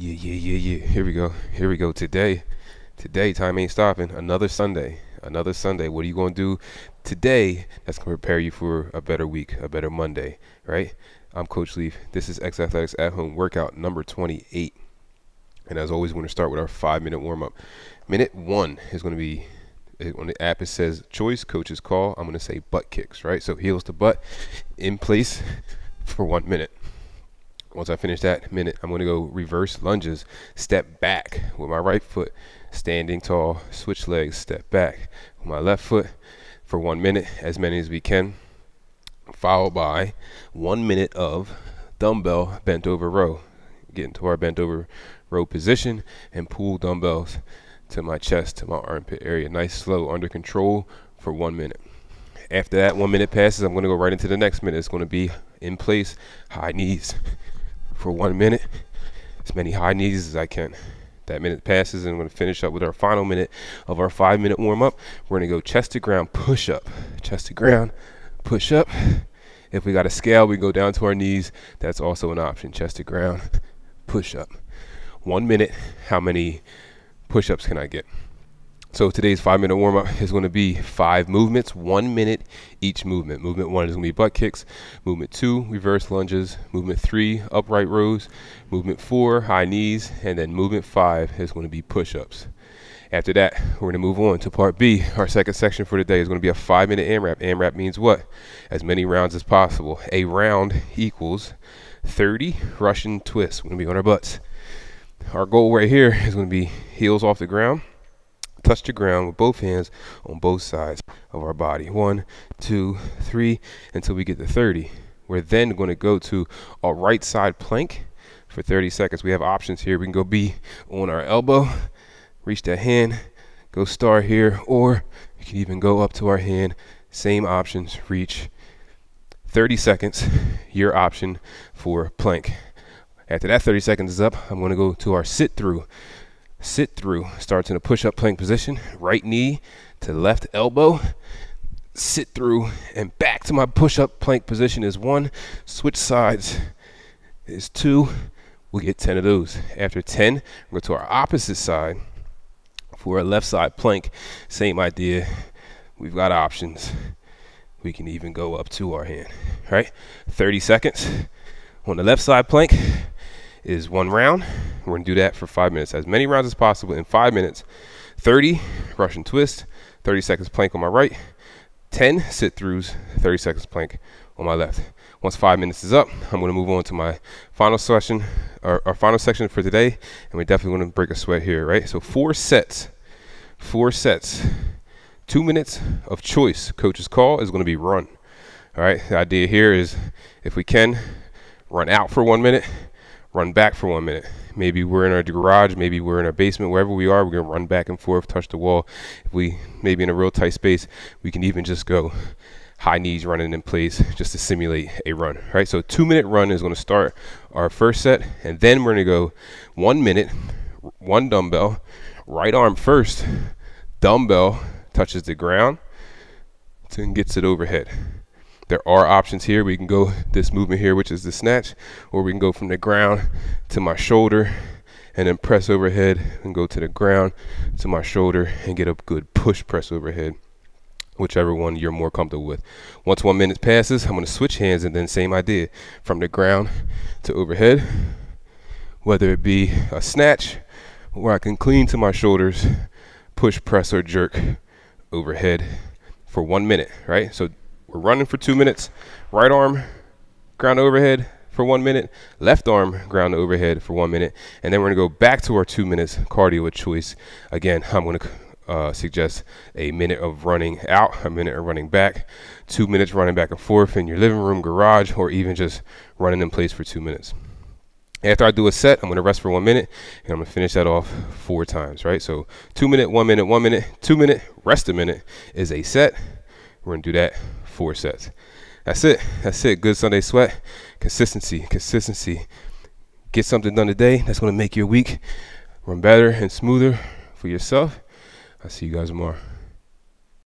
Yeah, yeah, yeah, yeah. Here we go. Here we go. Today, today, time ain't stopping. Another Sunday. Another Sunday. What are you going to do today that's going to prepare you for a better week, a better Monday, right? I'm Coach Leaf. This is X Athletics at Home Workout number 28. And as always, we're going to start with our five minute warm up. Minute one is going to be on eh, the app, it says choice, coaches call. I'm going to say butt kicks, right? So heels to butt in place for one minute once I finish that minute, I'm going to go reverse lunges, step back with my right foot, standing tall, switch legs, step back with my left foot for one minute, as many as we can, followed by one minute of dumbbell bent over row. Get into our bent over row position and pull dumbbells to my chest, to my armpit area. Nice, slow, under control for one minute. After that one minute passes, I'm going to go right into the next minute. It's going to be in place, high knees for one minute, as many high knees as I can. That minute passes, and I'm going to finish up with our final minute of our five minute warm up. We're going to go chest to ground, push up, chest to ground, push up. If we got a scale, we go down to our knees. That's also an option. Chest to ground, push up. One minute, how many push ups can I get? So today's five minute warm up is going to be five movements, one minute each movement. Movement one is going to be butt kicks. Movement two, reverse lunges. Movement three, upright rows. Movement four, high knees. And then movement five is going to be push ups. After that, we're going to move on to part B. Our second section for today is going to be a five minute AMRAP. AMRAP means what? As many rounds as possible. A round equals 30 Russian twists. We're going to be on our butts. Our goal right here is going to be heels off the ground touch the ground with both hands on both sides of our body. One, two, three, until we get to 30. We're then going to go to a right side plank for 30 seconds. We have options here. We can go be on our elbow, reach that hand, go star here, or you can even go up to our hand. Same options, reach 30 seconds, your option for plank. After that 30 seconds is up, I'm going to go to our sit through sit through starts in a push up plank position, right knee to left elbow, sit through, and back to my push up plank position is one, switch sides is two. We get 10 of those. After 10, we go to our opposite side for a left side plank. Same idea. We've got options. We can even go up to our hand, right? 30 seconds on the left side plank is one round. We're going to do that for five minutes, as many rounds as possible in five minutes. 30 Russian twist, 30 seconds plank on my right, 10 sit throughs, 30 seconds plank on my left. Once five minutes is up, I'm going to move on to my final session, our, our final section for today, and we definitely going to break a sweat here, right? So four sets, four sets, two minutes of choice. Coach's call is going to be run. All right, the idea here is if we can run out for one minute, run back for one minute. Maybe we're in our garage, maybe we're in our basement, wherever we are, we're gonna run back and forth, touch the wall. If we maybe in a real tight space, we can even just go high knees running in place just to simulate a run, right? So two minute run is gonna start our first set, and then we're gonna go one minute, one dumbbell, right arm first, dumbbell touches the ground, and gets it overhead there are options here. We can go this movement here, which is the snatch, or we can go from the ground to my shoulder and then press overhead and go to the ground to my shoulder and get a good push press overhead whichever one you're more comfortable with. Once one minute passes, I'm gonna switch hands and then same idea from the ground to overhead, whether it be a snatch where I can clean to my shoulders, push, press, or jerk overhead for one minute, right? So we're running for two minutes. Right arm, ground overhead for one minute. Left arm, ground overhead for one minute. And then we're going to go back to our two minutes cardio of choice. Again, I'm going to uh, suggest a minute of running out, a minute of running back, two minutes running back and forth in your living room, garage, or even just running in place for two minutes. After I do a set, I'm going to rest for one minute and I'm going to finish that off four times, right? So two minute, one minute, one minute, two minute, rest a minute is a set. We're going to do that four sets. That's it. That's it. Good Sunday sweat. Consistency. Consistency. Get something done today that's going to make your week run better and smoother for yourself. I'll see you guys tomorrow.